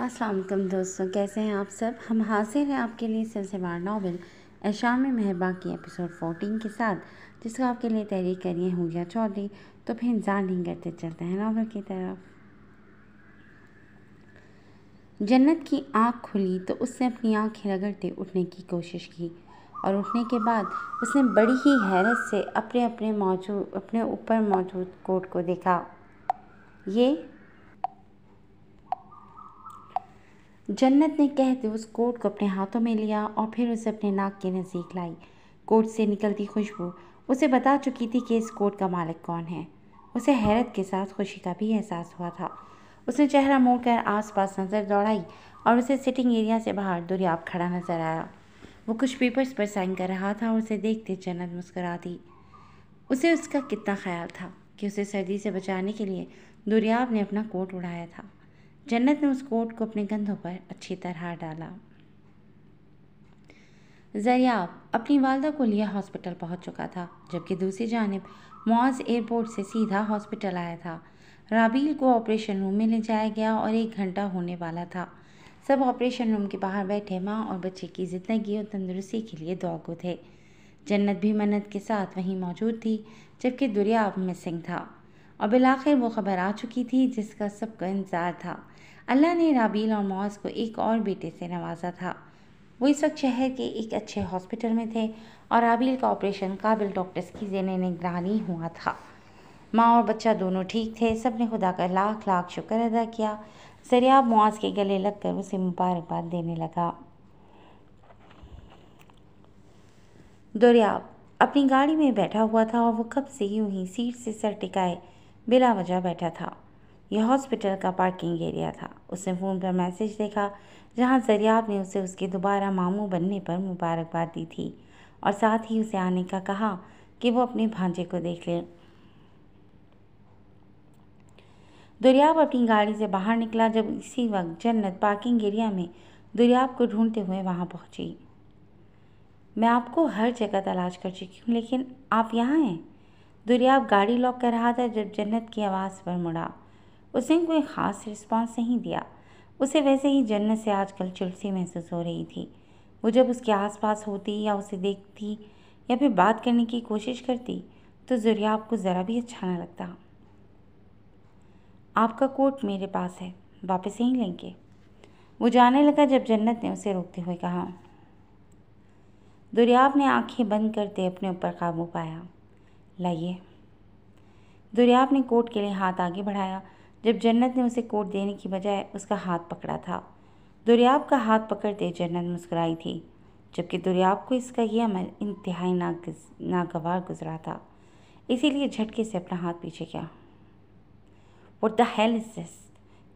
असलकम दोस्तों कैसे हैं आप सब हम हाजिर हैं आपके लिए सिलसिलेवार नावल एशाम महबा की एपिसोड 14 के साथ जिसको आपके लिए तहरीर करिए हुआ चौधरी तो फिर इंतजार नहीं करते चलते हैं नावल की तरफ जन्नत की आँख खुली तो उसने अपनी आँखें रगड़ते उठने की कोशिश की और उठने के बाद उसने बड़ी ही हैरत से अपने अपने मौजूद अपने ऊपर मौजूद कोट को देखा ये जन्नत ने कहते उस कोट को अपने हाथों में लिया और फिर उसे अपने नाक के नज़दीक लाई कोट से निकलती खुशबू उसे बता चुकी थी कि इस कोट का मालिक कौन है उसे हैरत के साथ खुशी का भी एहसास हुआ था उसने चेहरा मोड़कर आसपास नज़र दौड़ाई और उसे सिटिंग एरिया से बाहर दुरियाब खड़ा नज़र आया वो कुछ पेपर्स पर साइन कर रहा था और उसे देखते जन्नत मुस्करा दी उसे उसका कितना ख्याल था कि उसे सर्दी से बचाने के लिए दुरियाब ने अपना कोट उड़ाया था जन्नत ने उस कोट को अपने कंधों पर अच्छी तरह डाला जरियाब अपनी वालदा को लिए हॉस्पिटल पहुंच चुका था जबकि दूसरी जानब मुआज एयरपोर्ट से सीधा हॉस्पिटल आया था राबील को ऑपरेशन रूम में ले जाया गया और एक घंटा होने वाला था सब ऑपरेशन रूम के बाहर बैठे माँ और बच्चे की ज़िंदगी और तंदुरुस्ती के लिए दौगो थे जन्नत भी मन्नत के साथ वहीं मौजूद थी जबकि दुरियाब मिसिंग था और बिलाखिर वो खबर आ चुकी थी जिसका सबका इंतज़ार था अल्लाह ने राबील और मौज को एक और बेटे से नवाजा था वो इस वक्त शहर के एक अच्छे हॉस्पिटल में थे और राबील का ऑपरेशन काबिल डॉक्टर्स की जेने निगरानी हुआ था माँ और बच्चा दोनों ठीक थे सब ने खुदा का लाख लाख शुक्र अदा किया जरियाब मुआज के गले लग कर उसे मुबारकबाद देने लगा दरियाब अपनी गाड़ी में बैठा हुआ था और वो कब से यूं ही सीट से सर टिकाए बिला वजह बैठा था यह हॉस्पिटल का पार्किंग एरिया था उसने फ़ोन पर मैसेज देखा जहां जरियाब ने उसे उसके दोबारा मामू बनने पर मुबारकबाद दी थी और साथ ही उसे आने का कहा कि वो अपने भांजे को देख ले दुरियाब अपनी गाड़ी से बाहर निकला जब इसी वक्त जन्नत पार्किंग एरिया में दुरियाब को ढूंढते हुए वहाँ पहुंची मैं आपको हर जगह तलाश कर चुकी हूँ लेकिन आप यहाँ हैं दुरियाब गाड़ी लॉक कर रहा था जब जन्नत की आवाज़ पर मुड़ा उसने कोई ख़ास रिस्पांस नहीं दिया उसे वैसे ही जन्नत से आजकल चिड़सी महसूस हो रही थी वो जब उसके आसपास होती या उसे देखती या फिर बात करने की कोशिश करती तो जुरियाब को ज़रा भी अच्छा ना लगता आपका कोट मेरे पास है वापस यहीं लेंगे वो जाने लगा जब जन्नत ने उसे रोकते हुए कहा दुर्याब ने आंखें बंद करते अपने ऊपर काबू पाया लाइए दुर्याब ने कोट के लिए हाथ आगे बढ़ाया जब जन्नत ने उसे कोट देने की बजाय उसका हाथ पकड़ा था दुर्याब का हाथ पकड़ते जन्नत मुस्कुराई थी जबकि दुर्याब को इसका यह अमल इंतहाई नागवार गुजरा था इसीलिए झटके से अपना हाथ पीछे किया और द हेल इज दिस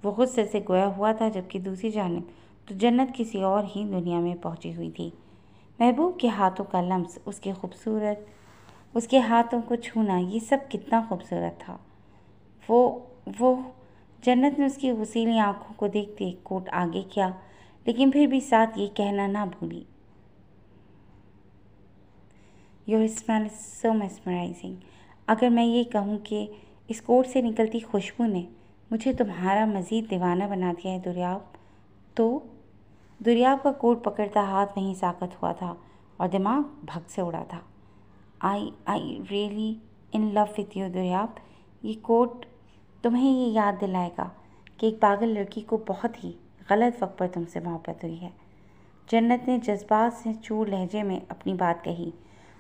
वो गुस्से से गोया हुआ था जबकि दूसरी जानब तो जन्नत किसी और ही दुनिया में पहुंची हुई थी महबूब के हाथों का लम्स उसके खूबसूरत उसके हाथों को छूना ये सब कितना खूबसूरत था वो वो जन्नत ने उसकी वसीली आंखों को देखते कोट आगे किया लेकिन फिर भी साथ ये कहना ना भूली योर स्मेल सो मेस्मराइजिंग अगर मैं ये कहूँ कि इस कोट से निकलती खुशबू ने मुझे तुम्हारा मज़ीद दीवाना बना दिया है दुर्याब तो दुर्याब का कोट पकड़ता हाथ नहीं साकत हुआ था और दिमाग भग से उड़ा था I I really in love with you दुर्याब ये कोट तुम्हें ये याद दिलाएगा कि एक पागल लड़की को बहुत ही गलत वक्त पर तुमसे मोहब्बत हुई है जन्नत ने जज्बात से चूर लहजे में अपनी बात कही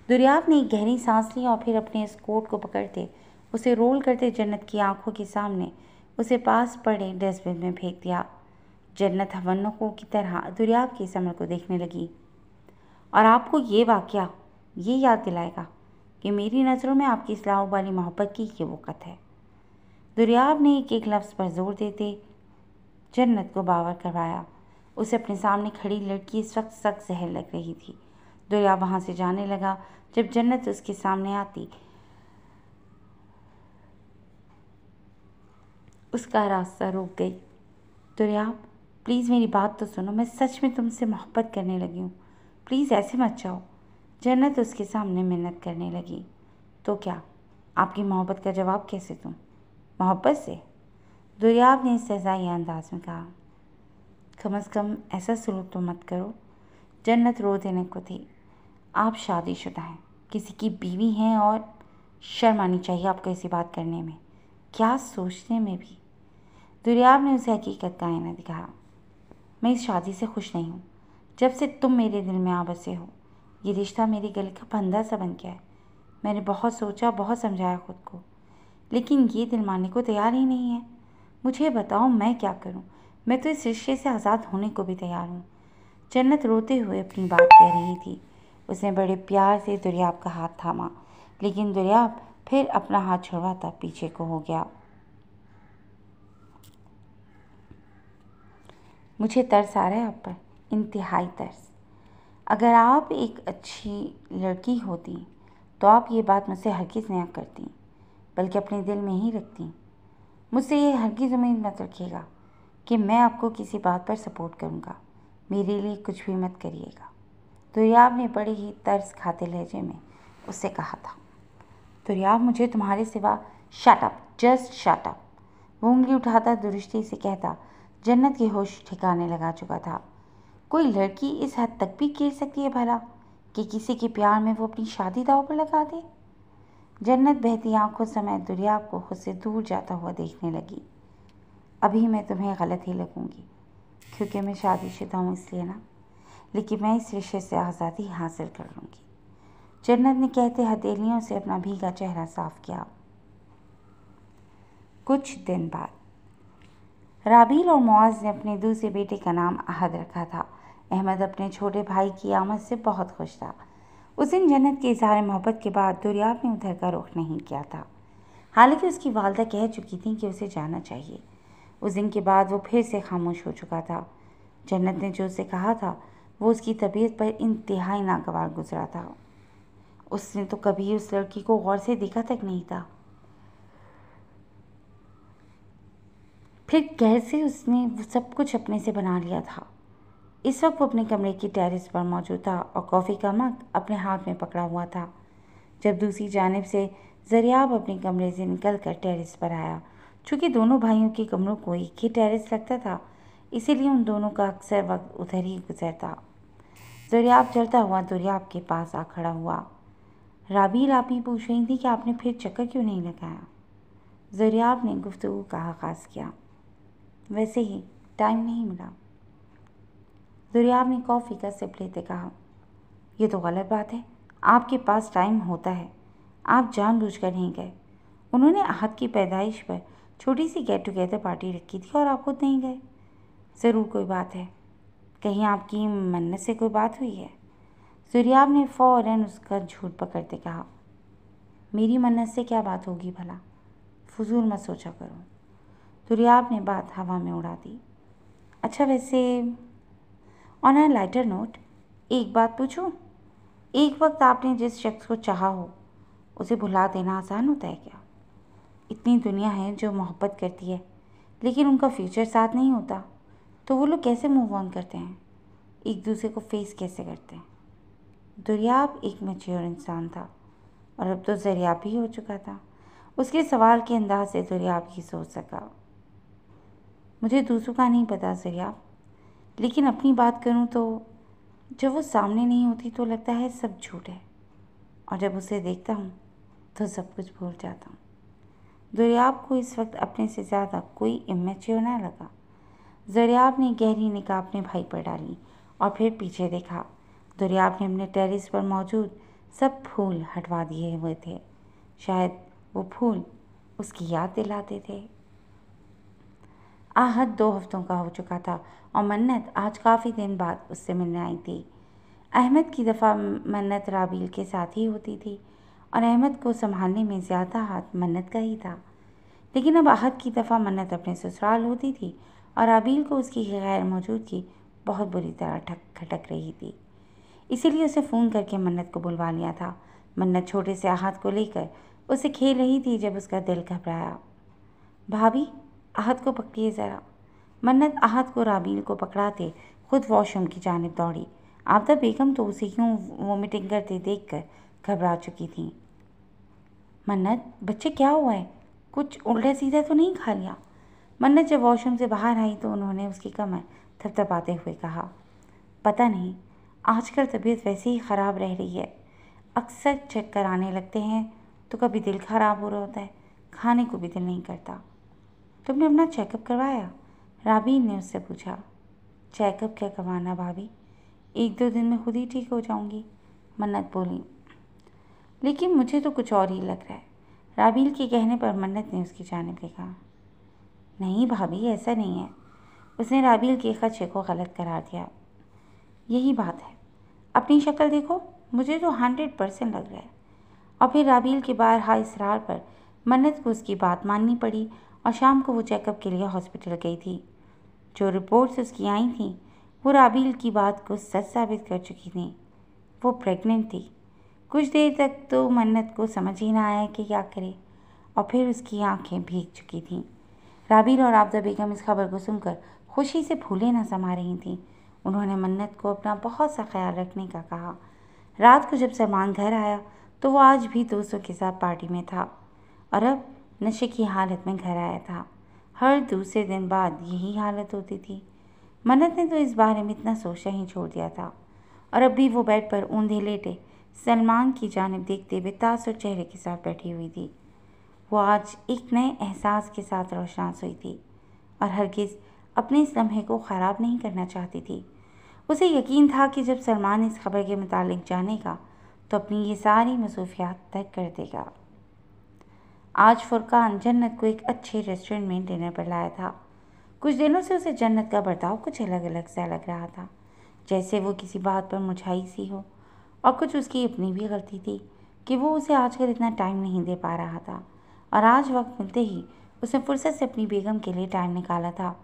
दुर्याब ने एक गहरी सांस ली और फिर अपने इस कोट को पकड़ते उसे रोल करते जन्नत की आंखों के सामने उसे पास पड़े डस्टबिन में फेंक दिया जन्नत हवनों की तरह दुर्याब के समर को देखने लगी और आपको ये वाक़ ये याद दिलाएगा कि मेरी नज़रों में आपकी इस्लाह वाली मोहब्बत की ये वक़्त है दुर्याब ने एक एक लफ्ज़ पर जोर देते जन्नत को बावर करवाया उसे अपने सामने खड़ी लड़की इस वक्त सख्त जहर लग रही थी दुर्याब वहाँ से जाने लगा जब जन्नत उसके सामने आती उसका रास्ता रोक गई दुर्याब प्लीज़ मेरी बात तो सुनो मैं सच में तुमसे मोहब्बत करने लगी हूँ प्लीज़ ऐसे मत जाओ जन्नत उसके सामने मिन्नत करने लगी तो क्या आपकी मोहब्बत का जवाब कैसे दूँ मोहब्बत से दुर्याब ने सजाई अंदाज में कहा कम अज़ कम ऐसा सलूक तो मत करो जन्नत रो देने को थी आप शादीशुदा हैं किसी की बीवी हैं और शर्म आनी चाहिए आपको ऐसी बात करने में क्या सोचने में भी दुर्याब ने उसे हकीकत का आईना दिखाया मैं इस शादी से खुश नहीं हूँ जब से तुम मेरे दिल में आ बसे हो ये रिश्ता मेरे गले का फंदा सा बन गया है मैंने बहुत सोचा बहुत समझाया खुद को लेकिन ये दिल मानने को तैयार ही नहीं है मुझे बताओ मैं क्या करूँ मैं तो इस रिश्ते से आज़ाद होने को भी तैयार हूँ जन्नत रोते हुए अपनी बात कह रही थी उसने बड़े प्यार से दुरियाब का हाथ थामा लेकिन दुरियाब फिर अपना हाथ छुड़वाता पीछे को हो गया मुझे तरस आ रहा है आप पर इंतहाई तरस अगर आप एक अच्छी लड़की होती तो आप ये बात मुझसे हरगिज़ नया करती बल्कि अपने दिल में ही रखती मुझसे ये हरगिज़ उम्मीद मत रखिएगा कि मैं आपको किसी बात पर सपोर्ट करूँगा मेरे लिए कुछ भी मत करिएगा दुर्याब ने बड़े ही तर्स खाते लहजे में उससे कहा था दुर्याब मुझे तुम्हारे सिवा शाटअप जस्ट शाटअप वो उंगली उठाता दुरुस्ती से कहता जन्नत के होश ठिकाने लगा चुका था कोई लड़की इस हद तक भी गिर सकती है भला कि किसी के प्यार में वो अपनी शादी दाव पर लगा दे जन्नत बहती आंखों मैं दुरियाब को खुद से दूर जाता हुआ देखने लगी अभी मैं तुम्हें गलत ही लगूंगी क्योंकि मैं शादीशुदा हूँ इसलिए ना लेकिन मैं इस रिश्ते से आज़ादी हासिल कर लूँगी जन्नत ने कहते हथेलियों से अपना भीगा चेहरा साफ किया कुछ दिन बाद राबील और मुआज ने अपने दूसरे बेटे का नाम अहद रखा था अहमद अपने छोटे भाई की आमद से बहुत खुश था उस दिन जन्नत के इजहार मोहब्बत के बाद दुर्याब ने उधर का रुख नहीं किया था हालांकि उसकी वालदा कह चुकी थी कि उसे जाना चाहिए उस दिन के बाद वो फिर से खामोश हो चुका था जन्नत ने जो उसे कहा था वो उसकी तबीयत पर इंतहाई नागवार गुजरा था उसने तो कभी उस लड़की को गौर से देखा तक नहीं था फिर कैसे उसने सब कुछ अपने से बना लिया था इस वक्त वो अपने कमरे की टेरिस पर मौजूद था और कॉफ़ी का मग अपने हाथ में पकड़ा हुआ था जब दूसरी जानब से जरियाब अपने कमरे से निकल कर टेरिस पर आया चूँकि दोनों भाइयों के कमरों को एक ही टेरिस लगता था इसीलिए उन दोनों का अक्सर वक्त उधर ही गुजरता जरियाब चलता हुआ दरियाब के पास आ खड़ा हुआ राबी राबी पूछ रही थी कि आपने फिर चक्कर क्यों नहीं लगाया जरियाब ने गुफ्तु का आगाज़ किया वैसे ही टाइम नहीं मिला दुर्याब ने कॉफ़ी का सिप लेते कहा यह तो गलत बात है आपके पास टाइम होता है आप कर नहीं गए उन्होंने अहद की पैदाइश पर छोटी सी गेट टुगेदर पार्टी रखी थी और आप खुद नहीं गए ज़रूर कोई बात है कहीं आपकी मन्नत से कोई बात हुई है जुरियाब ने फ़ौर उसका झूठ पकड़ते कहा मेरी मन्नत से क्या बात होगी भला फजूल मत सोचा करो दुरियाब ने बात हवा में उड़ा दी अच्छा वैसे ऑन अ लाइटर नोट एक बात पूछूं एक वक्त आपने जिस शख्स को चाहा हो उसे भुला देना आसान होता है क्या इतनी दुनिया है जो मोहब्बत करती है लेकिन उनका फ्यूचर साथ नहीं होता तो वो लोग कैसे मूव ऑन करते हैं एक दूसरे को फेस कैसे करते हैं दरियाब एक मेच्योर इंसान था और अब तो जरियाब भी हो चुका था उसके सवाल के अंदाज से दरियाब की सोच सका मुझे दूसरों का नहीं पता जरियाब लेकिन अपनी बात करूँ तो जब वो सामने नहीं होती तो लगता है सब झूठ है और जब उसे देखता हूँ तो सब कुछ भूल जाता हूँ दरियाब को इस वक्त अपने से ज़्यादा कोई इमेच्योर ना लगा दरियाब ने गहरी निकाह अपने भाई पर डाली और फिर पीछे देखा दरियाब ने अपने टेरिस पर मौजूद सब फूल हटवा दिए हुए थे शायद वो फूल उसकी याद दिलाते थे आहत दो हफ्तों का हो चुका था और मन्नत आज काफ़ी दिन बाद उससे मिलने आई थी अहमद की दफ़ा मन्नत राबील के साथ ही होती थी और अहमद को संभालने में ज़्यादा हाथ मन्नत का ही था लेकिन अब आहत की दफ़ा मन्नत अपने ससुराल होती थी और राबील को उसकी गैर मौजूदगी बहुत बुरी तरह ठक खटक रही थी इसीलिए उसे फ़ोन करके मन्नत को बुलवा लिया था मन्नत छोटे से आहत को लेकर उसे खेल रही थी जब उसका दिल घबराया भाभी अहद को पकड़िए ज़रा मन्नत अहद को राबील को पकड़ाते खुद वॉशरूम की जानब दौड़ी आपदा बेगम तो उसे यूँ वोमिटिंग करते देख कर घबरा चुकी थी मन्नत बच्चे क्या हुआ है कुछ उल्टा सीधा तो नहीं खा लिया मन्नत जब वॉशरूम से बाहर आई तो उन्होंने उसकी कमर थपथपाते हुए कहा पता नहीं आजकल तबीयत वैसे ही ख़राब रह रही है अक्सर चक्कर आने लगते हैं तो कभी दिल खराब हो रहा होता है खाने को भी दिल नहीं करता तुमने अपना चेकअप करवाया राबीन ने उससे पूछा चेकअप क्या करवाना भाभी एक दो दिन में खुद ही ठीक हो जाऊंगी मन्नत बोली लेकिन मुझे तो कुछ और ही लग रहा है राबील के कहने पर मन्नत ने उसकी जानब देखा नहीं भाभी ऐसा नहीं है उसने राबील के खदशे को गलत करार दिया यही बात है अपनी शक्ल देखो मुझे तो हंड्रेड परसेंट लग रहा है और फिर राबील के बार हा इसरार पर मन्नत को उसकी बात माननी पड़ी और शाम को वो चेकअप के लिए हॉस्पिटल गई थी जो रिपोर्ट्स उसकी आई थी वो राबील की बात को सच साबित कर चुकी थी वो प्रेग्नेंट थी कुछ देर तक तो मन्नत को समझ ही ना आया कि क्या करे और फिर उसकी आंखें भीग चुकी थीं राबील और आबदा बेगम इस खबर को सुनकर खुशी से फूले ना समा रही थीं उन्होंने मन्नत को अपना बहुत सा ख्याल रखने का कहा रात को जब सलमान घर आया तो वो आज भी दोस्तों के साथ पार्टी में था और अब नशे की हालत में घर आया था हर दूसरे दिन बाद यही हालत होती थी मन्नत ने तो इस बारे में इतना सोचा ही छोड़ दिया था और अब भी वो बेड पर ऊंधे लेटे सलमान की जानब देखते हुए तासुर चेहरे के साथ बैठी हुई थी वो आज एक नए एहसास के साथ रोशनास हुई थी और हरगिज़ अपने इस लम्हे को ख़राब नहीं करना चाहती थी उसे यकीन था कि जब सलमान इस खबर के मुतालिक जानेगा तो अपनी ये सारी मसूफियात तय कर देगा आज फुरकान जन्नत को एक अच्छे रेस्टोरेंट में डिनर पर लाया था कुछ दिनों से उसे जन्नत का बर्ताव कुछ अलग अलग सा लग रहा था जैसे वो किसी बात पर मुझाई सी हो और कुछ उसकी अपनी भी गलती थी कि वो उसे आजकल इतना टाइम नहीं दे पा रहा था और आज वक्त मिलते ही उसने फुर्सत से अपनी बेगम के लिए टाइम निकाला था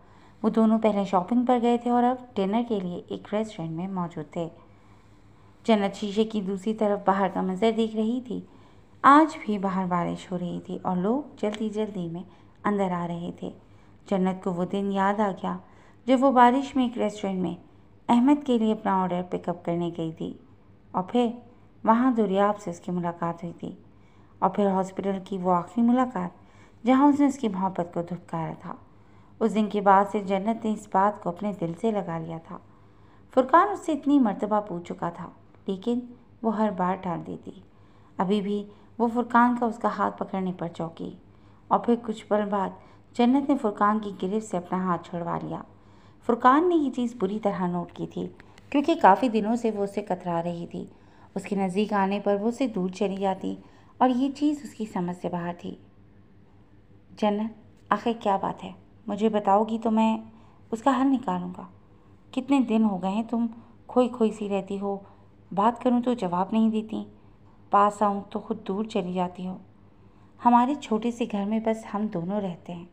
वो दोनों पहले शॉपिंग पर गए थे और अब डिनर के लिए एक रेस्टोरेंट में मौजूद थे जन्नत शीशे की दूसरी तरफ बाहर का मंजर देख रही थी आज भी बाहर बारिश हो रही थी और लोग जल्दी जल्दी में अंदर आ रहे थे जन्नत को वो दिन याद आ गया जब वो बारिश में एक रेस्टोरेंट में अहमद के लिए अपना ऑर्डर पिकअप करने गई थी और फिर वहाँ दुरियाब से उसकी मुलाकात हुई थी और फिर हॉस्पिटल की वो आखिरी मुलाकात जहाँ उसने उसकी मोहब्बत को धुपकारा था उस दिन के बाद से जन्नत ने इस बात को अपने दिल से लगा लिया था फुरकान उससे इतनी मरतबा पूछ चुका था लेकिन वो हर बार टाल देती अभी भी वो फुरकान का उसका हाथ पकड़ने पर चौंकी और फिर कुछ पल बाद जन्नत ने फुरकान की गिरफ्त से अपना हाथ छुड़वा लिया फुरकान ने ये चीज़ बुरी तरह नोट की थी क्योंकि काफ़ी दिनों से वो उसे कतरा रही थी उसके नज़दीक आने पर वो उसे दूर चली जाती और ये चीज़ उसकी समझ से बाहर थी जन्नत आखिर क्या बात है मुझे बताओगी तो मैं उसका हल निकालूंगा कितने दिन हो गए हैं तुम खोई खोई सी रहती हो बात करूं तो जवाब नहीं देती पास आऊँ तो खुद दूर चली जाती हो हमारे छोटे से घर में बस हम दोनों रहते हैं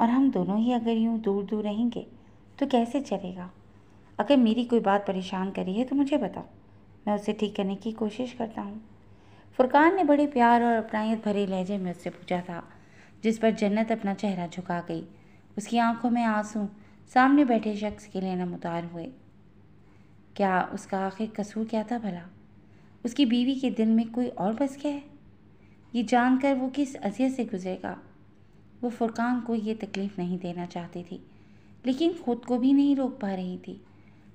और हम दोनों ही अगर यूँ दूर दूर रहेंगे तो कैसे चलेगा अगर मेरी कोई बात परेशान करी है तो मुझे बताओ मैं उसे ठीक करने की कोशिश करता हूँ फुरकान ने बड़े प्यार और अपनायत भरे लहजे में उससे पूछा था जिस पर जन्नत अपना चेहरा झुका गई उसकी आंखों में आंसू सामने बैठे शख्स के लिए नमदार हुए क्या उसका आखिर कसूर क्या था भला उसकी बीवी के दिल में कोई और बस गया है ये जानकर वो किस अजियत से गुजरेगा वो फुरकान को ये तकलीफ़ नहीं देना चाहती थी लेकिन खुद को भी नहीं रोक पा रही थी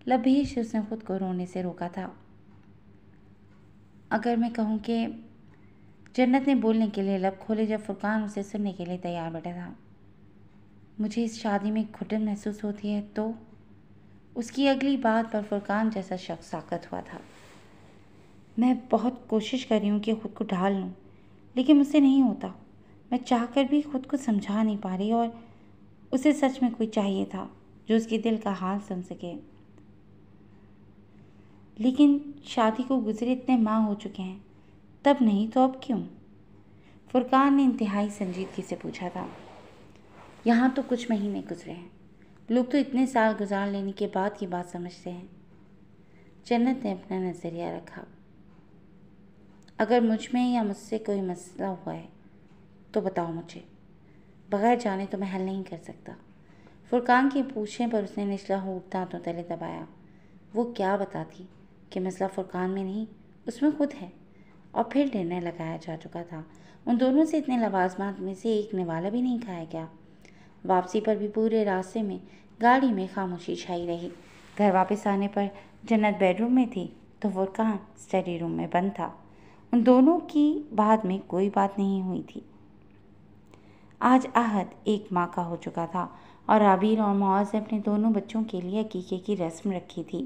लबेश उसने खुद को रोने से रोका था अगर मैं कहूँ कि जन्नत ने बोलने के लिए लब खोले जब फुरकान उसे सुनने के लिए तैयार बैठा था मुझे इस शादी में घुटन महसूस होती है तो उसकी अगली बात पर फुरकान जैसा शख्स साकत हुआ था मैं बहुत कोशिश कर रही हूँ कि ख़ुद को ढाल लूँ लेकिन मुझसे नहीं होता मैं चाह कर भी ख़ुद को समझा नहीं पा रही और उसे सच में कोई चाहिए था जो उसके दिल का हाल सुन सके लेकिन शादी को गुजरे इतने माह हो चुके हैं तब नहीं तो अब क्यों फुरकान ने इंतहाई संजीदगी से पूछा था यहाँ तो कुछ महीने गुजरे हैं लोग तो इतने साल गुजार लेने के बाद ये बात समझते हैं जन्नत ने अपना नज़रिया रखा अगर मुझ में या मुझसे कोई मसला हुआ है तो बताओ मुझे बगैर जाने तो मैं हल नहीं कर सकता फुरकान की पूछने पर उसने निचला होट दांतों तले दबाया वो क्या बताती कि मसला फुरकान में नहीं उसमें खुद है और फिर निर्णय लगाया जा चुका था उन दोनों से इतने लवाजमात में से एक निवाला भी नहीं खाया गया वापसी पर भी पूरे रास्ते में गाड़ी में खामोशी छाई रही घर वापस आने पर जन्नत बेडरूम में थी तो फुरकान स्टडी रूम में बंद था उन दोनों की बाद में कोई बात नहीं हुई थी आज आहद एक माँ का हो चुका था और आबिर और मुआज अपने दोनों बच्चों के लिए अकीके की रस्म रखी थी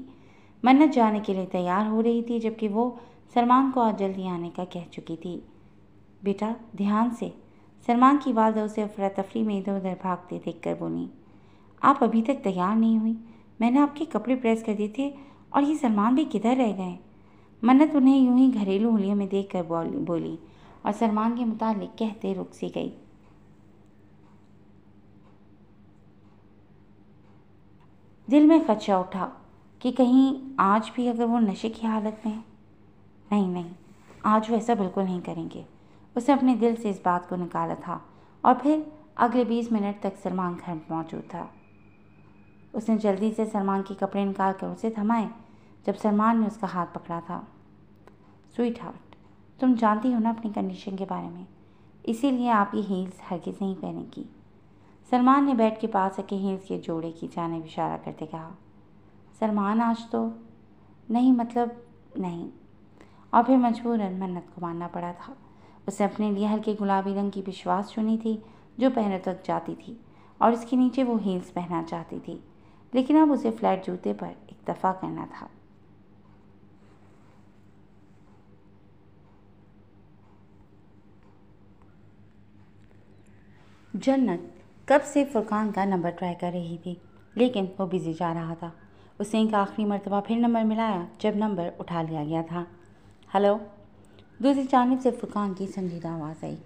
मन्नत जाने के लिए तैयार हो रही थी जबकि वो सलमान को आज जल्दी आने का कह चुकी थी बेटा ध्यान से सलमान की वालदा उसे अफरा तफरी में इधर उधर भागते देख कर बोली आप अभी तक तैयार नहीं हुई मैंने आपके कपड़े प्रेस कर दिए थे और ये सलमान भी किधर रह गए मन्नत तो उन्हें यूं ही घरेलू उंगलियों में देख कर बोली और सलमान के मुतालिक कहते रुक सी गई दिल में खदशा उठा कि कहीं आज भी अगर वो नशे की हालत में है नहीं नहीं आज वो ऐसा बिल्कुल नहीं करेंगे उसे अपने दिल से इस बात को निकाला था और फिर अगले बीस मिनट तक सलमान घर मौजूद था उसने जल्दी से सलमान के कपड़े निकाल कर उसे थमाए जब सलमान ने उसका हाथ पकड़ा था स्वीट हार्ट तुम जानती हो ना अपनी कंडीशन के बारे में इसीलिए आप ये हील्स हरगिज़ नहीं पहनेगी सलमान ने बेड के पास रखे हील्स के जोड़े की जाने इशारा करते कहा सलमान आज तो नहीं मतलब नहीं और फिर मजबूरन मन्नत को मानना पड़ा था उसे अपने लिए हल्के गुलाबी रंग की विश्वास चुनी थी जो पहने तक जाती थी और इसके नीचे वो हील्स पहनना चाहती थी लेकिन अब उसे फ्लैट जूते पर इतफ़ा करना था जन्नत कब से फुरकान का नंबर ट्राई कर रही थी लेकिन वो बिजी जा रहा था उसे एक आखिरी मरतबा फिर नंबर मिलाया जब नंबर उठा लिया गया था हेलो दूसरी जानब से फुरकान की संजीदा आवाज़ आई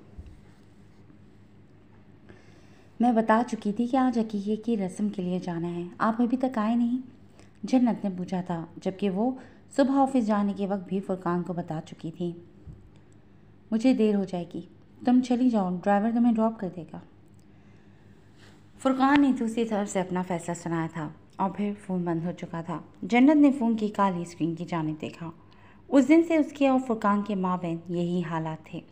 मैं बता चुकी थी कि आज अकीये की रस्म के लिए जाना है आप अभी तक आए नहीं जन्नत ने पूछा था जबकि वो सुबह ऑफिस जाने के वक्त भी फुरकान को बता चुकी थी मुझे देर हो जाएगी तुम चली जाओ ड्राइवर तुम्हें ड्रॉप कर देगा फुरकान ने दूसरी तरफ से अपना फैसला सुनाया था और फिर फ़ोन बंद हो चुका था जन्नत ने फ़ोन की काली स्क्रीन की जानब देखा उस दिन से उसके और फुरकान के माँ बहन यही हालात थे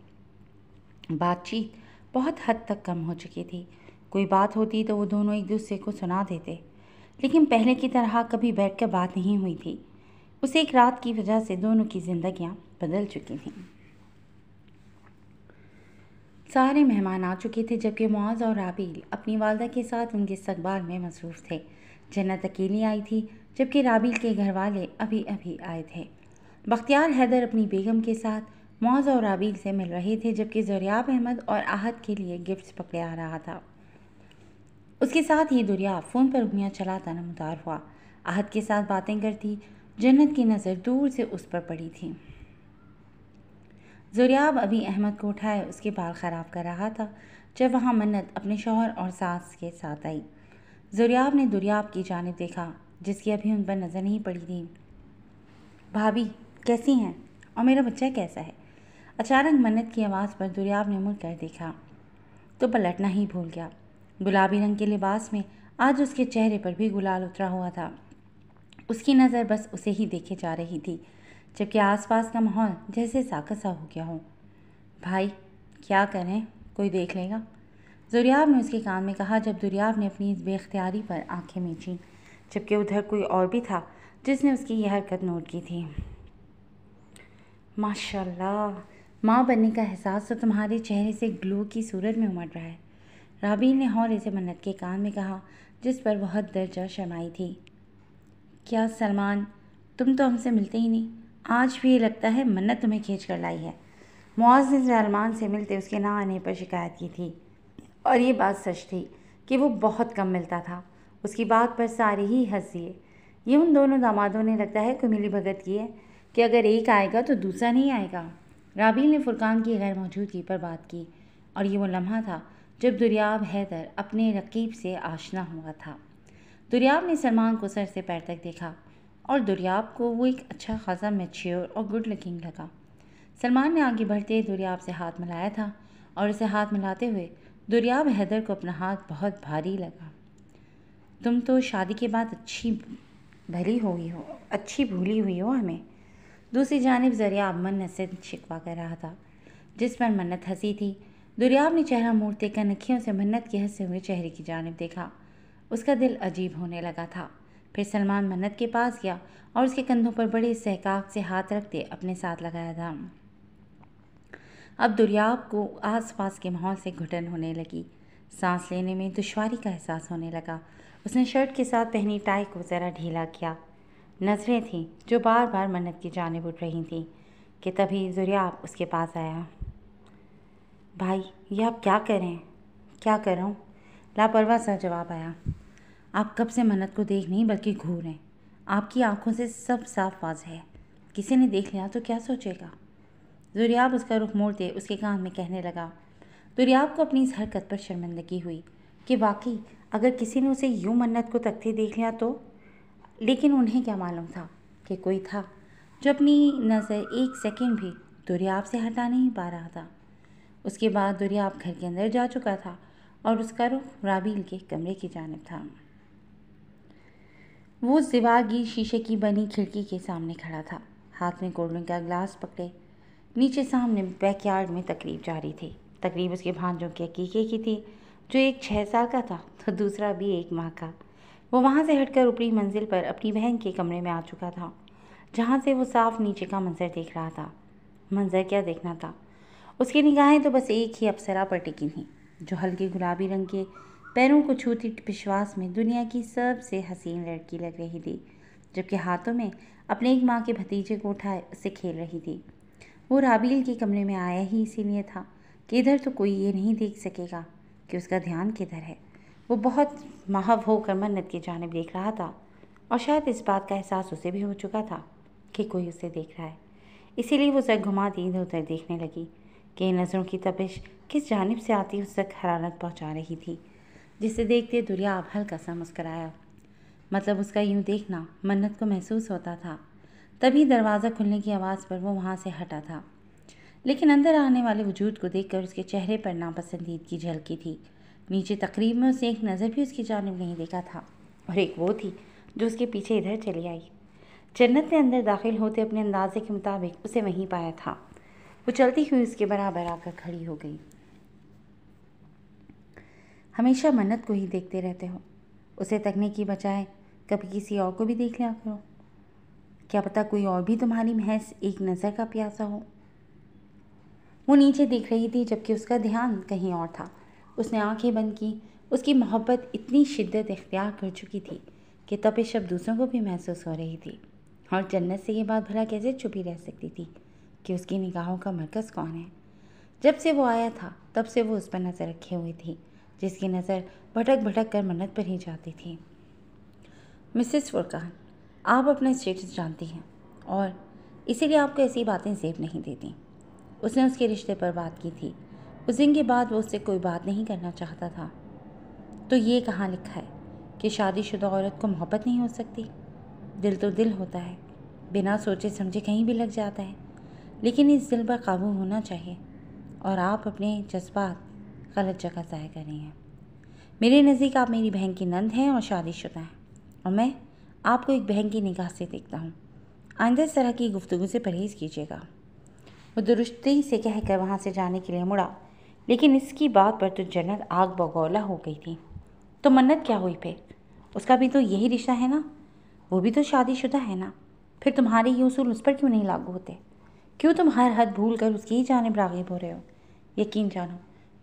बातचीत बहुत हद तक कम हो चुकी थी कोई बात होती तो वो दोनों एक दूसरे को सुना देते लेकिन पहले की तरह कभी बैठ कर बात नहीं हुई थी उसे एक रात की वजह से दोनों की जिंदगियां बदल चुकी थीं सारे मेहमान आ चुके थे जबकि मुआज़ और राबील अपनी वालदा के साथ उनके इस्तबाल में मसरूफ़ थे जन्नत अकेली आई थी जबकि राबील के घर वाले अभी अभी आए थे बख्तियार हैदर अपनी बेगम के साथ मुआज़ और राबील से मिल रहे थे जबकि ज़रियाब अहमद और आहद के लिए गिफ्ट्स पकड़े आ रहा था उसके साथ ही दुरिया फ़ोन पर उंगलियाँ चलाता नमदार हुआ आहद के साथ बातें करती जन्नत की नज़र दूर से उस पर पड़ी थी जोरियाब अभी अहमद को उठाए उसके बाल ख़राब कर रहा था जब वहाँ मन्नत अपने शोहर और सास के साथ आई जोरियाब ने दुरियाब की जानब देखा जिसकी अभी उन पर नज़र नहीं पड़ी थी भाभी कैसी हैं और मेरा बच्चा कैसा है अचानक मन्नत की आवाज़ पर दुरियाब ने मुड़ कर देखा तो पलटना ही भूल गया गुलाबी रंग के लिबास में आज उसके चेहरे पर भी गुलाल उतरा हुआ था उसकी नज़र बस उसे ही देखे जा रही थी जबकि आसपास का माहौल जैसे साका सा हो गया हो भाई क्या करें कोई देख लेगा दुरियाब ने उसके कान में कहा जब दुरियाब ने अपनी इस बेख्तियारी पर आंखें मीची जबकि उधर कोई और भी था जिसने उसकी यह हरकत नोट की थी माशाल्लाह माँ बनने का एहसास तो तुम्हारे चेहरे से ग्लो की सूरत में उमड़ रहा है राबी ने हौर से मन्नत के कान में कहा जिस पर बहुत दर्जा शर्माई थी क्या सलमान तुम तो हमसे मिलते ही नहीं आज भी ये लगता है मन्नत तुम्हें खींच कर लाई है मुआज़ ने सलमान से मिलते उसके ना आने पर शिकायत की थी और ये बात सच थी कि वो बहुत कम मिलता था उसकी बात पर सारे ही हंस दिए ये उन दोनों दामादों ने लगता है कोई मिली भगत की है कि अगर एक आएगा तो दूसरा नहीं आएगा राबील ने फुरकान की गैर मौजूदगी पर बात की और ये वो लम्हा था जब दुरियाब हैदर अपने रकीब से आशना हुआ था दुरियाब ने सलमान को सर से पैर तक देखा और दुर्याब को वो एक अच्छा खासा मैच्योर और गुड लुकिंग लगा सलमान ने आगे बढ़ते दुर्याब से हाथ मिलाया था और उसे हाथ मिलाते हुए दुर्याब हैदर को अपना हाथ बहुत भारी लगा तुम तो शादी के बाद अच्छी भली हुई हो अच्छी भूली हुई हो हमें दूसरी जानब जरिया मन्नत से शिकवा कर रहा था जिस पर मन्नत हंसी थी दुर्याब ने चेहरा मोड़ते कर नखियों से मन्नत के हंसे हुए चेहरे की जानब देखा उसका दिल अजीब होने लगा था फिर सलमान मन्नत के पास गया और उसके कंधों पर बड़े सहकाक से हाथ रखते अपने साथ लगाया था अब दुर्याब को आसपास के माहौल से घुटन होने लगी सांस लेने में दुश्वारी का एहसास होने लगा उसने शर्ट के साथ पहनी टाई को ज़रा ढीला किया नज़रें थीं जो बार बार मन्नत की जानब उठ रही थीं कि तभी जुरियाब उसके पास आया भाई ये आप क्या करें क्या करूँ लापरवाह सा जवाब आया आप कब से मन्नत को देख नहीं बल्कि घूर हैं आपकी आंखों से सब साफ वाज है किसी ने देख लिया तो क्या सोचेगा दुरियाब उसका रुख मोड़ते उसके कान में कहने लगा दुरियाब को अपनी इस हरकत पर शर्मिंदगी हुई कि वाकई अगर किसी ने उसे यूँ मन्नत को तकते देख लिया तो लेकिन उन्हें क्या मालूम था कि कोई था जो अपनी नज़र एक सेकेंड भी दुरियाब से हटा नहीं पा रहा था उसके बाद दुरियाब घर के अंदर जा चुका था और उसका रुख राबील के कमरे की जानब था वो जिवागी शीशे की बनी खिड़की के सामने खड़ा था हाथ में कोल्ड ड्रिंक का ग्लास पकड़े नीचे सामने बैकयार्ड में तकरीब जारी थी तकरीब उसके भांजों के अकीके की थी जो एक छः साल का था तो दूसरा भी एक माह का वो वहाँ से हटकर ऊपरी मंजिल पर अपनी बहन के कमरे में आ चुका था जहाँ से वो साफ नीचे का मंजर देख रहा था मंजर क्या देखना था उसकी निगाहें तो बस एक ही अप्सरा पर टिकी थी जो हल्के गुलाबी रंग के पैरों को छूती विश्वास में दुनिया की सबसे हसीन लड़की लग रही थी जबकि हाथों में अपने एक माँ के भतीजे को उठाए उसे खेल रही थी वो राबील के कमरे में आया ही इसीलिए था कि इधर तो कोई ये नहीं देख सकेगा कि उसका ध्यान किधर है वो बहुत महव होकर मन्नत की जानब देख रहा था और शायद इस बात का एहसास उसे भी हो चुका था कि कोई उसे देख रहा है इसीलिए वो सर घुमाती इधर उधर देखने लगी कि नज़रों की तपिश किस जानब से आती उस तक हरारत पहुँचा रही थी जिसे देखते दुरिया अब हल्का सा मुस्कराया मतलब उसका यूं देखना मन्नत को महसूस होता था तभी दरवाज़ा खुलने की आवाज़ पर वो वहाँ से हटा था लेकिन अंदर आने वाले वजूद को देखकर उसके चेहरे पर नापसंदीदगी झलकी थी नीचे तकरीब में उसे एक नज़र भी उसकी जानब नहीं देखा था और एक वो थी जो उसके पीछे इधर चली आई जन्नत ने अंदर दाखिल होते अपने अंदाजे के मुताबिक उसे वहीं पाया था वो चलती हुई उसके बराबर आकर खड़ी हो गई हमेशा मन्नत को ही देखते रहते हो उसे तकने की बजाय कभी किसी और को भी देख लिया करो क्या पता कोई और भी तुम्हारी महज एक नज़र का प्यासा हो वो नीचे देख रही थी जबकि उसका ध्यान कहीं और था उसने आंखें बंद की उसकी मोहब्बत इतनी शिद्दत इख्तियार कर चुकी थी कि तपिश अब दूसरों को भी महसूस हो रही थी और जन्नत से ये बात भला कैसे छुपी रह सकती थी कि उसकी निगाहों का मरकज़ कौन है जब से वो आया था तब से वो उस पर नज़र रखे हुए थी जिसकी नज़र भटक भटक कर मन्नत पर ही जाती थी मिसेस फुरकान आप अपना स्टेटस जानती हैं और इसीलिए आपको ऐसी बातें सेब नहीं देती उसने उसके रिश्ते पर बात की थी उस दिन के बाद वो उससे कोई बात नहीं करना चाहता था तो ये कहाँ लिखा है कि शादीशुदा औरत को मोहब्बत नहीं हो सकती दिल तो दिल होता है बिना सोचे समझे कहीं भी लग जाता है लेकिन इस दिल पर काबू होना चाहिए और आप अपने जज्बात गलत जगह ज़ाय करी हैं मेरे नज़दीक आप मेरी बहन की नंद हैं और शादीशुदा हैं और मैं आपको एक बहन की निगाह से देखता हूँ आइंदा इस तरह की गुफ्तु से परहेज़ कीजिएगा वो दुरुस्ती से कह कर वहाँ से जाने के लिए मुड़ा लेकिन इसकी बात पर तो जन्नत आग बगौला हो गई थी तो मन्नत क्या हुई फिर उसका भी तो यही रिश्ता है ना वो भी तो शादीशुदा है ना फिर तुम्हारे ये उसूल उस पर क्यों नहीं लागू होते क्यों तुम हर हद भूल कर उसकी ही जानब रागिब हो रहे हो यकीन जानो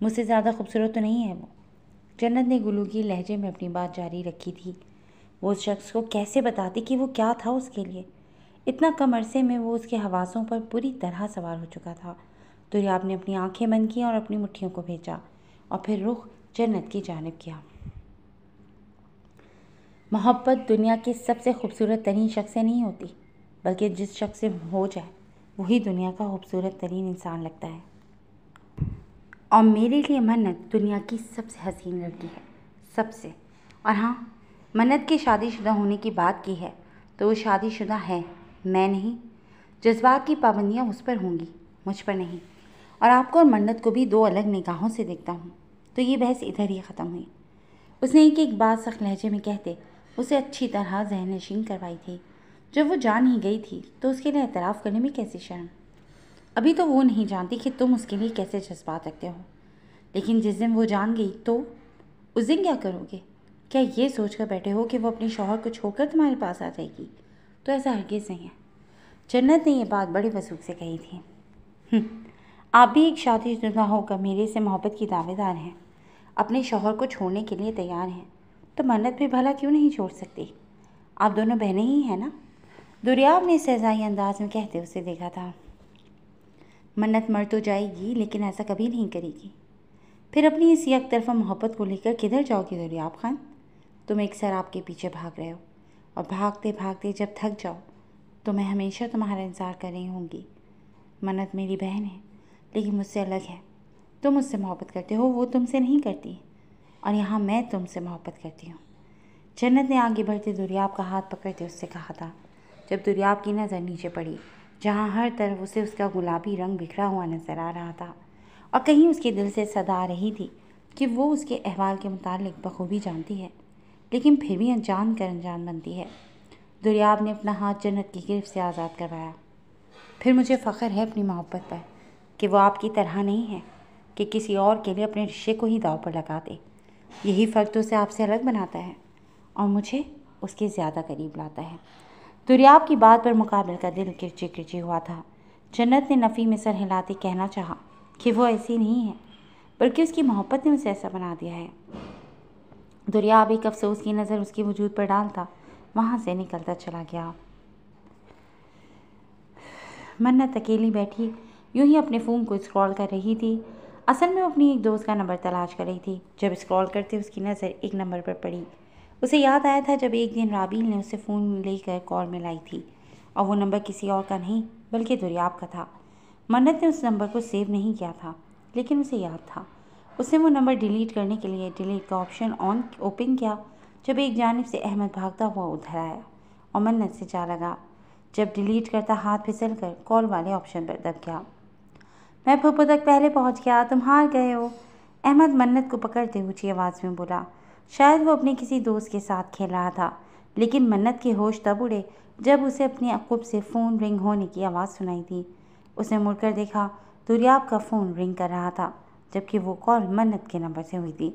मुझसे ज़्यादा खूबसूरत तो नहीं है वो जन्नत ने गुलू की लहजे में अपनी बात जारी रखी थी वो उस शख्स को कैसे बताती कि वो क्या था उसके लिए इतना कम अरसे में वो उसके हवासों पर पूरी तरह सवार हो चुका था दुरियाब ने अपनी आंखें बंद की और अपनी मुठ्ठियों को भेजा और फिर रुख जन्नत की जानब किया मोहब्बत दुनिया के सबसे खूबसूरत तरीन शख्स से नहीं होती बल्कि जिस शख्स से हो जाए वही दुनिया का खूबसूरत तरीन इंसान लगता है और मेरे लिए मन्नत दुनिया की सबसे हसीन लड़की है सबसे और हाँ मन्नत के शादीशुदा होने की बात की है तो वो शादीशुदा है मैं नहीं जज्बात की पाबंदियाँ उस पर होंगी मुझ पर नहीं और आपको और मन्नत को भी दो अलग निगाहों से देखता हूँ तो ये बहस इधर ही ख़त्म हुई उसने एक एक बात सख्त लहजे में कहते उसे अच्छी तरह जहन नशीन करवाई थी जब वो जान ही गई थी तो उसके लिए एतराफ़ करने में कैसी शर्म अभी तो वो नहीं जानती कि तुम उसके लिए कैसे जज्बात रखते हो लेकिन जिस दिन वो जान गई तो उस दिन क्या करोगे क्या ये सोच कर बैठे हो कि वो अपने शोहर को छोड़कर तुम्हारे पास आ जाएगी तो ऐसा हरगिज़ नहीं है जन्नत ने यह बात बड़े वसूख से कही थी हम्म, आप भी एक शादी शुदा होकर मेरे से मोहब्बत की दावेदार हैं अपने शोहर को छोड़ने के लिए तैयार हैं तो मन्नत भी भला क्यों नहीं छोड़ सकती आप दोनों बहनें ही हैं ना दुरियाब ने सहजाई अंदाज में कहते उसे देखा था मन्नत मर तो जाएगी लेकिन ऐसा कभी नहीं करेगी फिर अपनी इस यक तरफा मोहब्बत को लेकर किधर जाओगे दरियाब खान तुम एक सर आपके पीछे भाग रहे हो और भागते भागते जब थक जाओ तो मैं हमेशा तुम्हारा इंतज़ार कर रही होंगी मन्नत मेरी बहन है लेकिन मुझसे अलग है तुम उससे मोहब्बत करते हो वो तुमसे नहीं करती और यहाँ मैं तुमसे मोहब्बत करती हूँ जन्नत ने आगे बढ़ते दुरियाब का हाथ पकड़ते उससे कहा था जब दुरियाब की नज़र नीचे पड़ी जहाँ हर तरफ उसे उसका गुलाबी रंग बिखरा हुआ नज़र आ रहा था और कहीं उसके दिल से सदा आ रही थी कि वो उसके अहवाल के मुतालिक बखूबी जानती है लेकिन फिर भी अनजान कर अनजान बनती है दुरियाब ने अपना हाथ जन्नत की गिरफ्त से आज़ाद करवाया फिर मुझे फ़ख्र है अपनी मोहब्बत पर कि वो आपकी तरह नहीं है कि किसी और के लिए अपने रिश्ते को ही दाव पर लगा दे यही फ़र्क तो उसे आपसे अलग बनाता है और मुझे उसके ज़्यादा करीब लाता है तुरैयाब तो की बात पर मुकाबिल का दिल किरचे किरचे हुआ था जन्नत ने नफ़ी में सर हिलाते कहना चाहा कि वो ऐसी नहीं है बल्कि उसकी मोहब्बत ने उसे ऐसा बना दिया है दुरियाब तो एक अफसोस की नज़र उसके वजूद पर डालता वहाँ से निकलता चला गया मन्नत अकेली बैठी यूं ही अपने फ़ोन को स्क्रॉल कर रही थी असल में वो अपनी एक दोस्त का नंबर तलाश कर रही थी जब स्क्रॉल करते उसकी नज़र एक नंबर पर पड़ी उसे याद आया था जब एक दिन राबील ने उसे फ़ोन लेकर कॉल में लाई थी और वो नंबर किसी और का नहीं बल्कि दुरियाब का था मन्नत ने उस नंबर को सेव नहीं किया था लेकिन उसे याद था उसने वो नंबर डिलीट करने के लिए डिलीट का ऑप्शन ऑन ओपन किया जब एक जानब से अहमद भागता हुआ उधर आया और मन्नत से जा लगा जब डिलीट करता हाथ फिसल कर कॉल वाले ऑप्शन पर दब गया मैं फूफो तक पहले पहुंच गया तुम हार गए हो अहमद मन्नत को पकड़ते ऊँची आवाज़ में बोला शायद वो अपने किसी दोस्त के साथ खेल रहा था लेकिन मन्नत के होश तब उड़े जब उसे अपने अकूब से फ़ोन रिंग होने की आवाज़ सुनाई दी उसने मुड़कर देखा दुरियाब का फ़ोन रिंग कर रहा था जबकि वो कॉल मन्नत के नंबर से हुई थी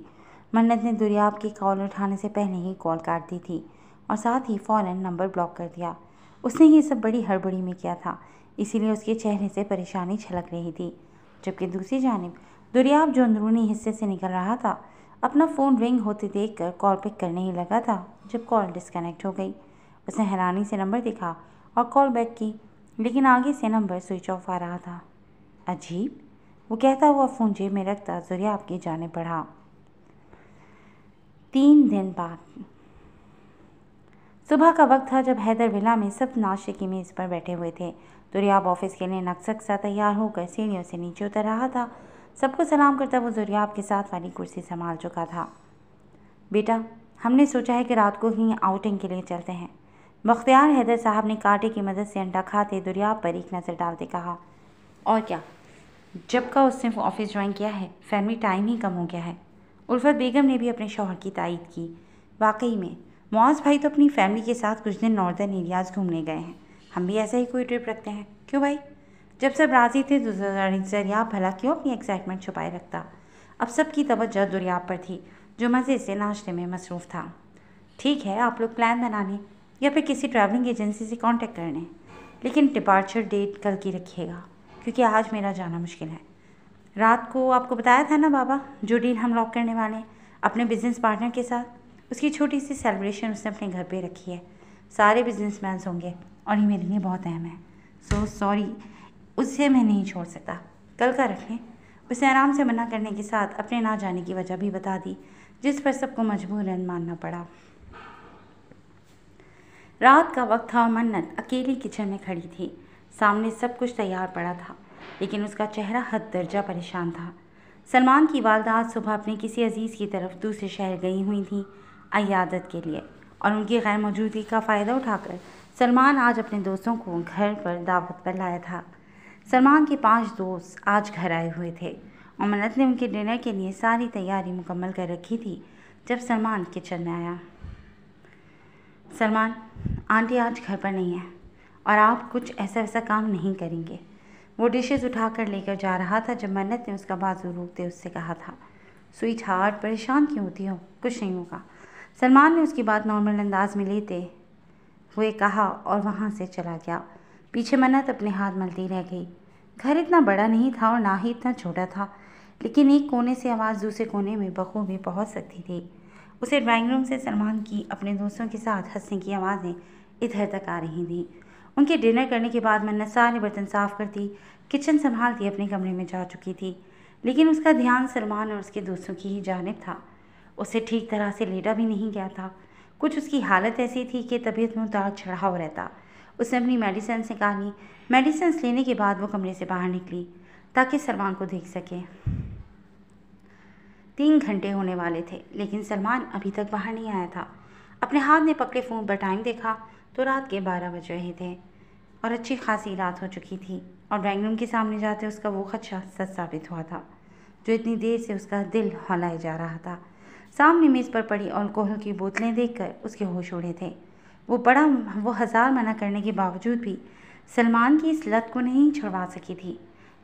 मन्नत ने दुरियाब की कॉल उठाने से पहले ही कॉल काट दी थी और साथ ही फ़ौर नंबर ब्लॉक कर दिया उसने ये सब बड़ी हड़बड़ी में किया था इसीलिए उसके चेहरे से परेशानी छलक रही थी जबकि दूसरी जानब दुरियाब जो अंदरूनी हिस्से से निकल रहा था अपना फ़ोन रिंग होते देख कर कॉल पिक करने ही लगा था जब कॉल डिस्कनेक्ट हो गई उसने हैरानी से नंबर दिखा और कॉल बैक की लेकिन आगे से नंबर स्विच ऑफ आ रहा था अजीब वो कहता हुआ फ़ोन जेब में रखता जुरिया आपके जाने पड़ा तीन दिन बाद सुबह का वक्त था जब हैदर विला में सब नाश्ते की मेज़ पर बैठे हुए थे तुरियाब ऑफिस के लिए नक्सक सा तैयार होकर सीढ़ियों से नीचे उतर रहा था सबको सलाम करता वो जरिया के साथ वाली कुर्सी संभाल चुका था बेटा हमने सोचा है कि रात को ही आउटिंग के लिए चलते हैं बख्तियार हैदर साहब ने कांटे की मदद से अंडा खाते दुरियाब पर एक नज़र डालते कहा और क्या जब का उसने ऑफिस ज्वाइन किया है फैमिली टाइम ही कम हो गया है उल्फत बेगम ने भी अपने शोहर की तायद की वाकई में मुआज भाई तो अपनी फैमिली के साथ कुछ दिन नॉर्दर्न एरियाज़ घूमने गए हैं हम भी ऐसा ही कोई ट्रिप रखते हैं क्यों भाई जब सब राज़ी थे तो जरियाब भला क्यों अपनी एक्साइटमेंट छुपाए रखता अब सबकी तवज्जो दरियाब पर थी जो मज़े से नाश्ते में मसरूफ़ था ठीक है आप लोग प्लान बनाने या फिर किसी ट्रैवलिंग एजेंसी से कांटेक्ट कर लें लेकिन डिपार्चर डेट कल की रखिएगा क्योंकि आज मेरा जाना मुश्किल है रात को आपको बताया था ना बाबा जो डील हम लॉक करने वाले हैं अपने बिजनेस पार्टनर के साथ उसकी छोटी सी सेलिब्रेशन उसने अपने घर पे रखी है सारे बिजनेस होंगे और ये मेरे लिए बहुत अहम है सो so, सॉरी उसे मैं नहीं छोड़ सकता कल का रखें उसे आराम से मना करने के साथ अपने ना जाने की वजह भी बता दी जिस पर सबको मजबूरन मानना पड़ा रात का वक्त था और मन्नत अकेली किचन में खड़ी थी सामने सब कुछ तैयार पड़ा था लेकिन उसका चेहरा हद दर्जा परेशान था सलमान की वालदा आज सुबह अपने किसी अजीज़ की तरफ दूसरे शहर गई हुई थी अयादत के लिए और उनकी गैर मौजूदगी का फ़ायदा उठाकर सलमान आज अपने दोस्तों को घर पर दावत पर लाया था सलमान के पांच दोस्त आज घर आए हुए थे और मन्नत ने उनके डिनर के लिए सारी तैयारी मुकम्मल कर रखी थी जब सलमान किचन में आया सलमान आंटी आज घर पर नहीं है और आप कुछ ऐसा वैसा काम नहीं करेंगे वो डिशेज़ उठा कर लेकर जा रहा था जब मन्नत ने उसका बाजू रोकते उससे कहा था स्वीट हार्ट परेशान क्यों होती हो कुछ नहीं होगा सलमान ने उसकी बात नॉर्मल अंदाज में लेते हुए कहा और वहाँ से चला गया पीछे मन्नत अपने हाथ मलती रह गई घर इतना बड़ा नहीं था और ना ही इतना छोटा था लेकिन एक कोने से आवाज़ दूसरे कोने में बखूबी पहुँच सकती थी उसे ड्राइंग रूम से सलमान की अपने दोस्तों के साथ हंसने की आवाज़ें इधर तक आ रही थीं उनके डिनर करने के बाद मन्नत सारे बर्तन साफ करती किचन संभालती अपने कमरे में जा चुकी थी लेकिन उसका ध्यान सलमान और उसके दोस्तों की ही जानब था उसे ठीक तरह से लेटा भी नहीं गया था कुछ उसकी हालत ऐसी थी कि तबीयत में उतार चढ़ाव रहता उसने अपनी मेडिसिन निकाली मेडिसिन लेने के बाद वो कमरे से बाहर निकली ताकि सलमान को देख सके तीन घंटे होने वाले थे लेकिन सलमान अभी तक बाहर नहीं आया था अपने हाथ में पकड़े फ़ोन पर टाइम देखा तो रात के बारह बज रहे थे और अच्छी खासी रात हो चुकी थी और ड्राइंग रूम के सामने जाते उसका वो खदशा सच साबित हुआ था जो इतनी देर से उसका दिल हौलाए जा रहा था सामने मेज़ पर पड़ी अल्कोहल की बोतलें देखकर उसके होश उड़े थे वो बड़ा वो हज़ार मना करने के बावजूद भी सलमान की इस लत को नहीं छुड़वा सकी थी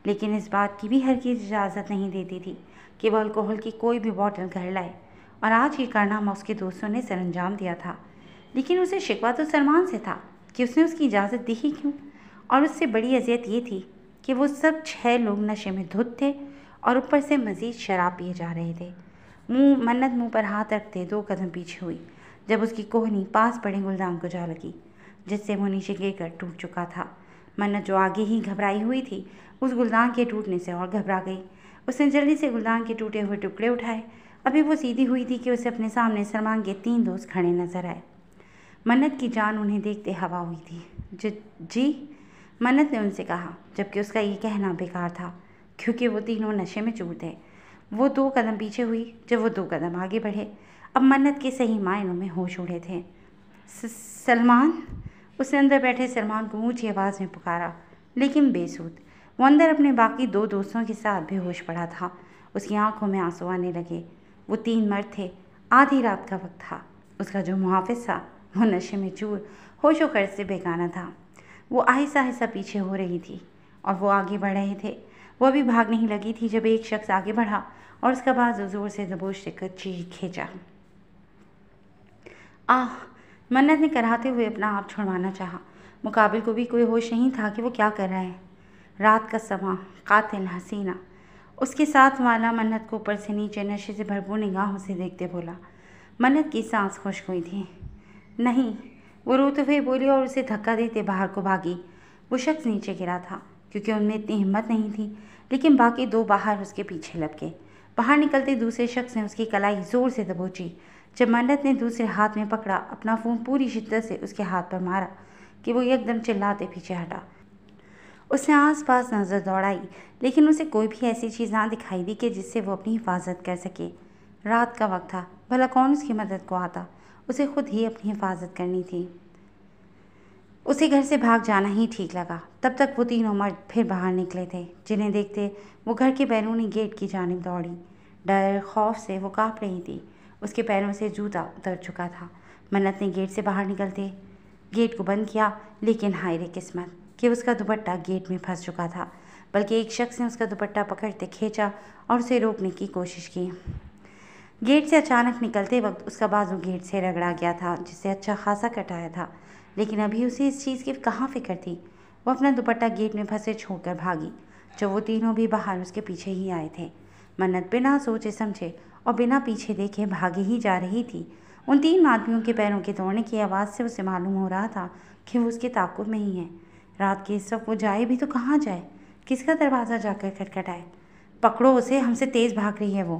लेकिन इस बात की भी हर की इजाज़त नहीं देती थी कि वह अल्कोहल की कोई भी बॉटल घर लाए और आज ये कारनामा उसके दोस्तों ने सर अंजाम दिया था लेकिन उसे शिकवा तो सलमान से था कि उसने उसकी इजाज़त दी ही क्यों और उससे बड़ी अजियत ये थी कि वो सब छः लोग नशे में धुत थे और ऊपर से मज़ीद शराब पिए जा रहे थे मुंह मन्नत मुंह पर हाथ रखते दो कदम पीछे हुई जब उसकी कोहनी पास पड़े गुलदाम को जा लगी जिससे गिर कर टूट चुका था मन्नत जो आगे ही घबराई हुई थी उस गुलदान के टूटने से और घबरा गई उसने जल्दी से गुलदान के टूटे हुए टुकड़े उठाए अभी वो सीधी हुई थी कि उसे अपने सामने सलमान के तीन दोस्त खड़े नजर आए मन्नत की जान उन्हें देखते हवा हुई थी ज, जी मन्नत ने उनसे कहा जबकि उसका ये कहना बेकार था क्योंकि वो तीनों नशे में चूर थे वो दो कदम पीछे हुई जब वो दो कदम आगे बढ़े अब मन्नत के सही मायनों में होश उड़े थे सलमान उसने अंदर बैठे सलमान को ऊंची आवाज़ में पुकारा लेकिन बेसूद वो अंदर अपने बाकी दो दोस्तों के साथ बेहोश पड़ा था उसकी आंखों में आंसू आने लगे वो तीन मर्द थे आधी रात का वक्त था उसका जो मुहाफ़ था वो नशे में चूर होशो कर्ज से बेगाना था वो आहिस्ता आहिस्ता पीछे हो रही थी और वो आगे बढ़ रहे थे वो अभी भाग नहीं लगी थी जब एक शख्स आगे बढ़ा और उसका बाद जोर से दबोच देकर चीख खींचा आह मन्नत ने कराते हुए अपना हाथ छुड़वाना चाहा मुकाबिल को भी कोई होश नहीं था कि वो क्या कर रहा है रात का समा कातिल हसीना उसके साथ वाला मन्नत को ऊपर से नीचे नशे से भरपूर निगाहों से देखते बोला मन्नत की सांस खुश हुई थी नहीं वो रोते हुए बोली और उसे धक्का देते बाहर को भागी वो शख्स नीचे गिरा था क्योंकि उनमें इतनी हिम्मत नहीं थी लेकिन बाकी दो बाहर उसके पीछे गए बाहर निकलते दूसरे शख्स ने उसकी कलाई ज़ोर से दबोची जब मन्नत ने दूसरे हाथ में पकड़ा अपना फ़ोन पूरी शिद्दत से उसके हाथ पर मारा कि वो एकदम चिल्लाते पीछे हटा उसने आसपास नज़र दौड़ाई लेकिन उसे कोई भी ऐसी चीज़ ना दिखाई दी कि जिससे वो अपनी हिफाजत कर सके रात का वक्त था भला कौन उसकी मदद को आता उसे खुद ही अपनी हिफाजत करनी थी उसे घर से भाग जाना ही ठीक लगा तब तक वो तीनों मर्द फिर बाहर निकले थे जिन्हें देखते वो घर के बैरूनी गेट की जानब दौड़ी डर खौफ से वो काँप रही थी उसके पैरों से जूता उतर चुका था मन्नत ने गेट से बाहर निकलते गेट को बंद किया लेकिन हायरे किस्मत कि उसका दुपट्टा गेट में फंस चुका था बल्कि एक शख्स ने उसका दुपट्टा पकड़ते खींचा और उसे रोकने की कोशिश की गेट से अचानक निकलते वक्त उसका बाजू गेट से रगड़ा गया था जिससे अच्छा खासा कटाया था लेकिन अभी उसे इस चीज़ की कहाँ फिक्र थी वो अपना दुपट्टा गेट में फंसे छोड़कर भागी जब वो तीनों भी बाहर उसके पीछे ही आए थे मन्नत बिना सोचे समझे और बिना पीछे देखे भागी ही जा रही थी उन तीन आदमियों के पैरों के दौड़ने की आवाज़ से उसे मालूम हो रहा था कि वो उसके ताकुब में ही है रात के इस वक्त वो जाए भी तो कहाँ जाए किसका दरवाज़ा जाकर खटखटाए पकड़ो उसे हमसे तेज़ भाग रही है वो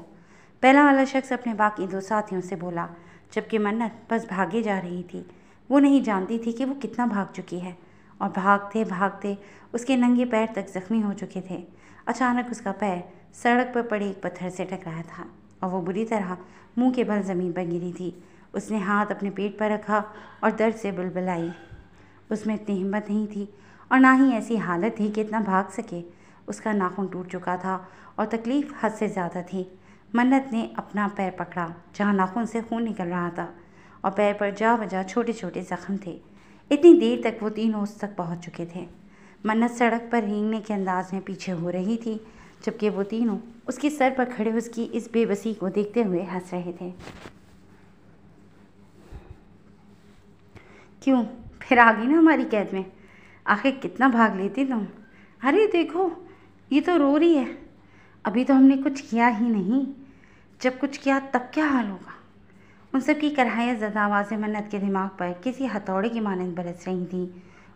पहला वाला शख्स अपने बाकी दो साथियों से बोला जबकि मन्नत बस भागे जा रही थी वो नहीं जानती थी कि वो कितना भाग चुकी है और भागते भागते उसके नंगे पैर तक जख्मी हो चुके थे अचानक उसका पैर सड़क पर पड़े एक पत्थर से टकराया था और वो बुरी तरह मुंह के बल ज़मीन पर गिरी थी उसने हाथ अपने पेट पर रखा और दर्द से बुलबुलाई उसमें इतनी हिम्मत नहीं थी और ना ही ऐसी हालत थी कि इतना भाग सके उसका नाखून टूट चुका था और तकलीफ़ हद से ज़्यादा थी मन्नत ने अपना पैर पकड़ा जहाँ नाखून से खून निकल रहा था और पैर पर जा बजा छोटे छोटे ज़ख्म थे इतनी देर तक वो तीन ओस तक पहुँच चुके थे मन्नत सड़क पर रेंगने के अंदाज में पीछे हो रही थी जबकि वो तीनों उसके सर पर खड़े उसकी इस बेबसी को देखते हुए हंस रहे थे क्यों फिर आ गई ना हमारी कैद में आखिर कितना भाग लेती तुम अरे देखो ये तो रो रही है अभी तो हमने कुछ किया ही नहीं जब कुछ किया तब क्या हाल होगा उन सब की करहायत ज़दा आवाज़ें मन्नत के दिमाग पर किसी हथौड़े की मानंद बरस रही थी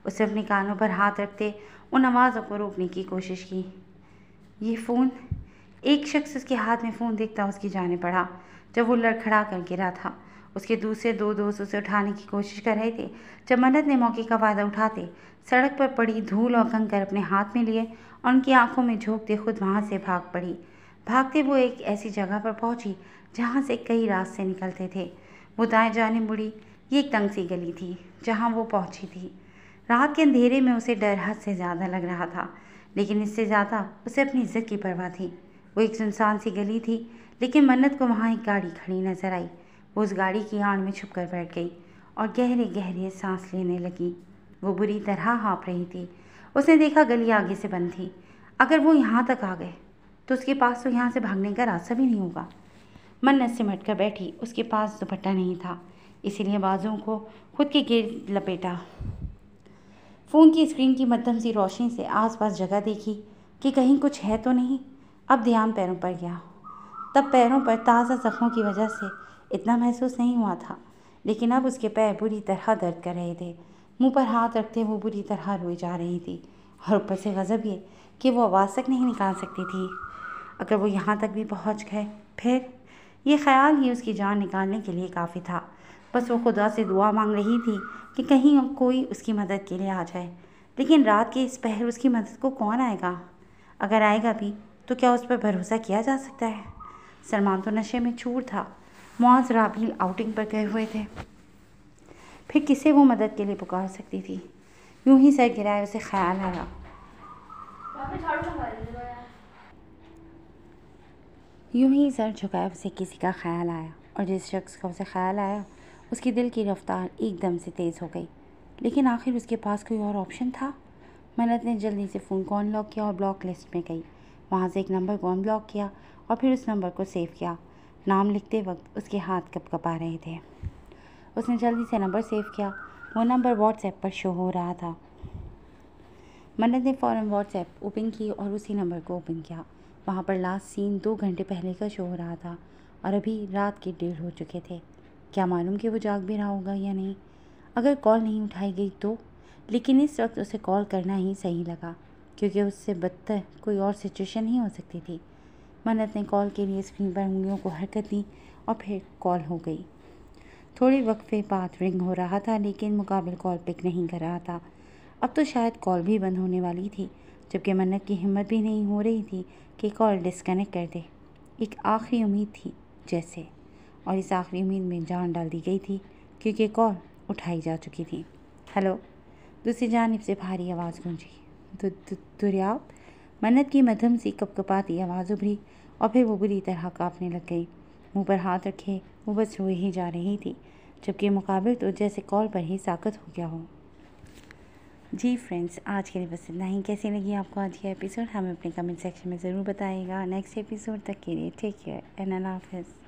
उसे अपने कानों पर हाथ रखते उन आवाज़ों को रोकने की कोशिश की ये फ़ोन एक शख्स उसके हाथ में फ़ोन देखता उसकी जाने पड़ा जब वो लड़खड़ा कर गिरा था उसके दूसरे दो दोस्त उसे उठाने की कोशिश कर रहे थे जब मन्नत ने मौके का फ़ायदा उठाते सड़क पर पड़ी धूल और कंकर अपने हाथ में लिए और उनकी आंखों में झोंकते खुद वहाँ से भाग पड़ी भागते वो एक ऐसी जगह पर पहुँची जहाँ से कई रास्ते निकलते थे वो दाएँ जाने मुड़ी ये एक तंग सी गली थी जहाँ वो पहुँची थी रात के अंधेरे में उसे डर हद से ज़्यादा लग रहा था लेकिन इससे ज़्यादा उसे अपनी इज्जत की परवाह थी वो एक सुनसान सी गली थी लेकिन मन्नत को वहाँ एक गाड़ी खड़ी नजर आई वो उस गाड़ी की आड़ में छुप बैठ गई और गहरे गहरे सांस लेने लगी वो बुरी तरह हाँप रही थी उसने देखा गली आगे से बंद थी अगर वो यहाँ तक आ गए तो उसके पास तो यहाँ से भागने का रास्ता भी नहीं होगा मन्नत सिमट कर बैठी उसके पास दुपट्टा नहीं था इसीलिए बाजों को खुद के गिर लपेटा फ़ोन की स्क्रीन की मध्यम सी रोशनी से आसपास जगह देखी कि कहीं कुछ है तो नहीं अब ध्यान पैरों पर गया तब पैरों पर ताज़ा जख्मों की वजह से इतना महसूस नहीं हुआ था लेकिन अब उसके पैर बुरी तरह दर्द कर रहे थे मुंह पर हाथ रखते वो बुरी तरह रोई जा रही थी और ऊपर से गज़ब ये कि वो आवाज़ तक नहीं निकाल सकती थी अगर वो यहाँ तक भी पहुँच गए फिर ये ख्याल ही उसकी जान निकालने के लिए काफ़ी था बस वो खुदा से दुआ मांग रही थी कि कहीं अब कोई उसकी मदद के लिए आ जाए लेकिन रात के इस पहर उसकी मदद को कौन आएगा अगर आएगा भी तो क्या उस पर भरोसा किया जा सकता है सलमान तो नशे में चूर था मुआज राबील आउटिंग पर गए हुए थे फिर किसे वो मदद के लिए पुकार सकती थी यूं ही सर गिराए उसे ख्याल आया यूं ही सर झुकाए उसे किसी का ख्याल आया और जिस शख्स का उसे ख्याल आया उसके दिल की रफ़्तार एकदम से तेज़ हो गई लेकिन आखिर उसके पास कोई और ऑप्शन था मन्नत ने जल्दी से फ़ोन को अनलॉक किया और ब्लॉक लिस्ट में गई वहाँ से एक नंबर को अनब्लॉक किया और फिर उस नंबर को सेव किया नाम लिखते वक्त उसके हाथ कपकपा रहे थे उसने जल्दी से नंबर सेव किया वो नंबर व्हाट्सएप पर शो हो रहा था मन्नत ने फ़ौरन व्हाट्सएप ओपन की और उसी नंबर को ओपन किया वहाँ पर लास्ट सीन दो घंटे पहले का शो हो रहा था और अभी रात के डेढ़ हो चुके थे क्या मालूम कि वो जाग भी रहा होगा या नहीं अगर कॉल नहीं उठाई गई तो लेकिन इस वक्त उसे कॉल करना ही सही लगा क्योंकि उससे बदतर कोई और सिचुएशन नहीं हो सकती थी मन्नत ने कॉल के लिए स्क्रीन पर उंगलियों को हरकत दी और फिर कॉल हो गई थोड़ी वक्फे बाद रिंग हो रहा था लेकिन मुकाबल कॉल पिक नहीं कर रहा था अब तो शायद कॉल भी बंद होने वाली थी जबकि मन्नत की हिम्मत भी नहीं हो रही थी कि कॉल डिस्कनेक्ट कर दे एक आखिरी उम्मीद थी जैसे और इस आखिरी उम्मीद में जान डाल दी गई थी क्योंकि कॉल उठाई जा चुकी थी हेलो दूसरी जानब से भारी आवाज़ गूंजी दुरियाव मन्नत की मधम सी कपकपाती आवाज़ उभरी और फिर वो बुरी तरह काँपने लग गई मुंह पर हाथ रखे वो बस रोई ही जा रही थी जबकि मुकाबले तो जैसे कॉल पर ही साकत हो गया हो जी फ्रेंड्स आज के लिए बस इतना ही कैसी लगी आपको आज की एपिसोड हमें अपने कमेंट सेक्शन में ज़रूर बताइएगा नेक्स्ट एपिसोड तक के लिए टेक केयर एंड अल्लाह हाफिज़